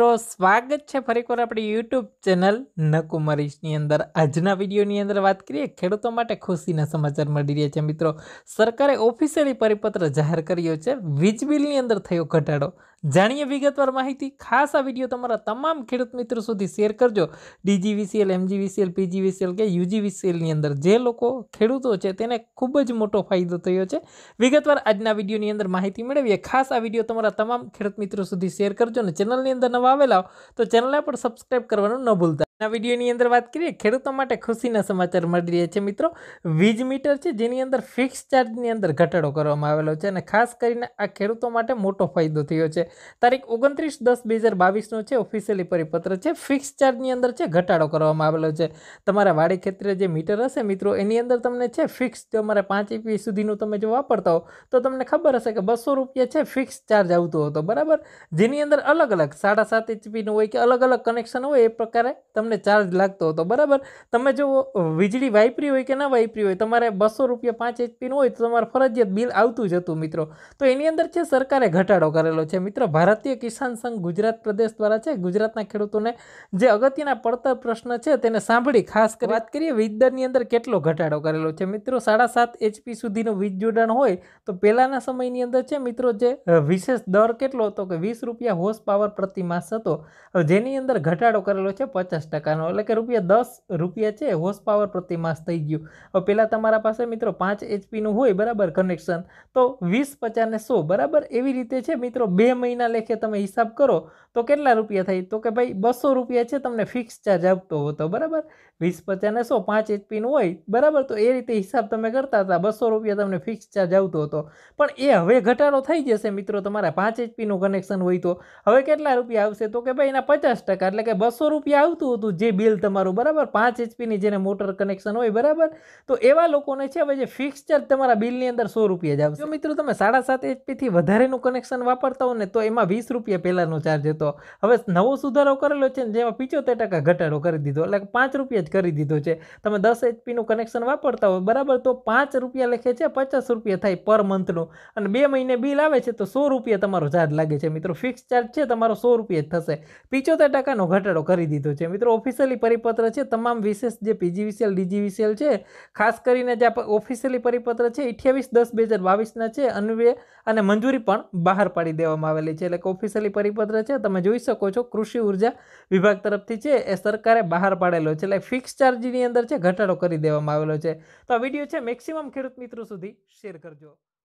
તો સ્વાગત છે ફરીકવાર આપણી યુટ્યુબ ચેનલ નકુમરીશની અંદર આજના વિડીયોની અંદર વાત કરીએ ખેડૂતો માટે ખુશીના સમાચાર મળી રહ્યા છે મિત્રો સરકારે ઓફિશિયલી પરિપત્ર જાહેર કર્યો છે વીજ બિલની અંદર થયો ઘટાડો જાણીએ વિગતવાર માહિતી ખાસ આ વિડીયો તમારા તમામ ખેડૂત મિત્રો સુધી શેર કરજો ડીજીવીસીએલ એમજીવીસીએલ પીજીવીસીએલ કે યુજીવીસીએલની અંદર જે લોકો ખેડૂતો છે તેને ખૂબ જ મોટો ફાયદો થયો છે વિગતવાર આજના વિડીયોની અંદર માહિતી મેળવીએ ખાસ આ વિડીયો તમારા તમામ ખેડૂત મિત્રો સુધી શેર કરજો અને ચેનલની અંદર નવા આવેલા તો ચેનલને પણ સબસ્ક્રાઈબ કરવાનું ન ભૂલતા આ વિડીયોની અંદર વાત કરીએ ખેડૂતો માટે ખુશીના સમાચાર મળી રહ્યા છે મિત્રો વીજ મીટર છે જેની અંદર ફિક્સ ચાર્જની અંદર ઘટાડો કરવામાં આવેલો છે અને ખાસ કરીને આ ખેડૂતો માટે મોટો ફાયદો થયો છે તારીખ ઓગણત્રીસ દસ બે હજાર બાવીસનો છે ઓફિશિયલી પરિપત્ર છે ફિક્સ ચાર્જની અંદર છે ઘટાડો કરવામાં આવેલો છે તમારા વાડી ખેતરે જે મીટર હશે મિત્રો એની અંદર તમને છે ફિક્સ અમારે પાંચ એપી સુધીનું તમે જો વાપરતા હો તો તમને ખબર હશે કે બસો રૂપિયા છે ફિક્સ ચાર્જ આવતો હતો બરાબર જેની અંદર અલગ અલગ સાડા સાત એચપીનું હોય કે અલગ અલગ કનેક્શન હોય એ પ્રકારે તમને તમને ચાર્જ લાગતો હતો બરાબર તમે જો વીજળી વાપરી હોય કે ના વાપરી હોય તમારે બસો રૂપિયા પાંચ એચપીનું હોય તો તમારે ફરજિયાત બિલ આવતું જ હતું મિત્રો તો એની અંદર છે સરકારે ઘટાડો કરેલો છે મિત્રો ભારતીય કિસાન સંઘ ગુજરાત પ્રદેશ દ્વારા છે ગુજરાતના ખેડૂતોને જે અગત્યના પડતર પ્રશ્ન છે તેને સાંભળી ખાસ કરી વાત કરીએ વીજ દરની અંદર કેટલો ઘટાડો કરેલો છે મિત્રો સાડા સાત એચપી સુધીનું વીજ જોડાણ હોય તો પહેલાંના સમયની અંદર છે મિત્રો જે વિશેષ દર કેટલો હતો કે વીસ રૂપિયા હોર્સ પાવર પ્રતિ માસ હતો જેની અંદર ઘટાડો કરેલો છે પચાસ ટકાનો એટલે કે રૂપિયા દસ રૂપિયા છે હોર્સ પાવર પ્રતિ માસ થઈ ગયું હવે પહેલાં તમારા પાસે મિત્રો પાંચ એચપીનું હોય બરાબર કનેક્શન તો વીસ પચાસ ને સો બરાબર એવી રીતે છે મિત્રો બે મહિના લેખે તમે હિસાબ કરો તો કેટલા રૂપિયા થાય તો કે ભાઈ બસો રૂપિયા છે તમને ફિક્સ ચાર્જ આપતો હતો બરાબર વીસ પચાસ ને સો પાંચ એચપીનું હોય બરાબર તો એ રીતે હિસાબ તમે કરતા હતા બસો રૂપિયા તમને ફિક્સ ચાર્જ આવતો હતો પણ એ હવે ઘટાડો થઈ જશે મિત્રો તમારા પાંચ એચપીનું કનેક્શન હોય તો હવે કેટલા રૂપિયા આવશે તો કે ભાઈ એના પચાસ ટકા એટલે કે બસો રૂપિયા આવતું હતું હતું જે બિલ તમારું બરાબર પાંચ એચપીની જેને મોટર કનેક્શન હોય બરાબર તો એવા લોકોને છે હવે જે ફિક્સ ચાર્જ તમારા બિલની અંદર સો રૂપિયા જ આવશે મિત્રો તમે સાડા સાત એચપીથી વધારેનું કનેક્શન વાપરતા હો ને તો એમાં વીસ રૂપિયા પહેલાંનો ચાર્જ હતો હવે નવો સુધારો કરેલો છે ને જેમાં પિચોતેર ટકા ઘટાડો કરી દીધો એટલે પાંચ રૂપિયા જ કરી દીધો છે તમે દસ એચપીનું કનેક્શન વાપરતા હોય બરાબર તો પાંચ રૂપિયા લખે છે પચાસ રૂપિયા થાય પર મંથનું અને બે મહિને બિલ આવે છે તો સો રૂપિયા તમારો ચાર્જ લાગે છે મિત્રો ફિક્સ ચાર્જ છે તમારો સો રૂપિયા જ થશે પિચોતેર ટકાનો ઘટાડો કરી દીધો છે મિત્રો ઓફિશિયલી પરિપત્ર છે તમામ વિશેષ જે પીજીવીસીએલ ડીજીવીસીએલ છે ખાસ કરીને જે ઓફિશિયલી પરિપત્ર છે અઠ્યાવીસ દસ બે હજાર બાવીસના છે અન્વયે અને મંજૂરી પણ બહાર પાડી દેવામાં આવેલી છે એટલે કે ઓફિશિયલી પરિપત્ર છે તમે જોઈ શકો છો કૃષિ ઉર્જા વિભાગ તરફથી છે એ સરકારે બહાર પાડેલો છે એટલે ફિક્સ ચાર્જની અંદર છે ઘટાડો કરી દેવામાં આવેલો છે તો આ વિડીયો છે મેક્સિમમ ખેડૂત મિત્રો સુધી શેર કરજો